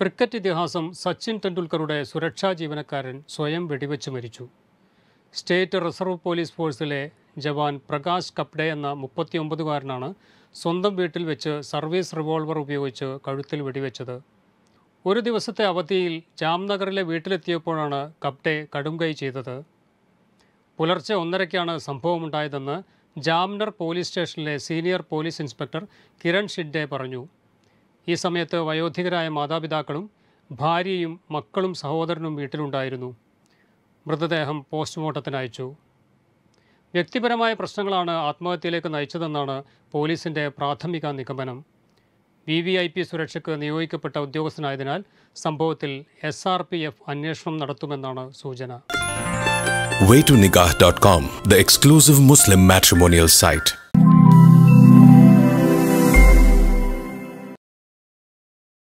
cricket ഇതിഹാസം സച്ചിൻ ടെണ്ടുൽക്കറുടെ സുരക്ഷാ ജീവനക്കാരൻ സ്വയം വെടിവെച്ച് മരിച്ചു സ്റ്റേറ്റ് റിസർവ് പോലീസ് ഫോഴ്സിലെ ജവാൻ പ്രകാശ് കപ്ഡെ എന്ന മുപ്പത്തിയൊമ്പതുകാരനാണ് സ്വന്തം വീട്ടിൽ വെച്ച് സർവീസ് റിവോൾവർ ഉപയോഗിച്ച് കഴുത്തിൽ വെടിവെച്ചത് ഒരു ദിവസത്തെ അവധിയിൽ ജാംനഗറിലെ വീട്ടിലെത്തിയപ്പോഴാണ് കപ്ഡെ കടുംകൈ ചെയ്തത് പുലർച്ചെ ഒന്നരയ്ക്കാണ് സംഭവമുണ്ടായതെന്ന് ജാംനർ പോലീസ് സ്റ്റേഷനിലെ senior police inspector Kiran Shinde പറഞ്ഞു ഈ സമയത്ത് വയോധികരായ മാതാപിതാക്കളും ഭാര്യയും മക്കളും സഹോദരനും വീട്ടിലുണ്ടായിരുന്നു മൃതദേഹം പോസ്റ്റ്മോർട്ടത്തിന് അയച്ചു വ്യക്തിപരമായ പ്രശ്നങ്ങളാണ് ആത്മഹത്യയിലേക്ക് നയിച്ചതെന്നാണ് പോലീസിൻ്റെ പ്രാഥമിക നിഗമനം വി വി ഐ പി സുരക്ഷയ്ക്ക് നിയോഗിക്കപ്പെട്ട ഉദ്യോഗസ്ഥനായതിനാൽ സംഭവത്തിൽ എസ് ആർ പി എഫ് അന്വേഷണം നടത്തുമെന്നാണ് സൂചന way the exclusive muslim matrimonial site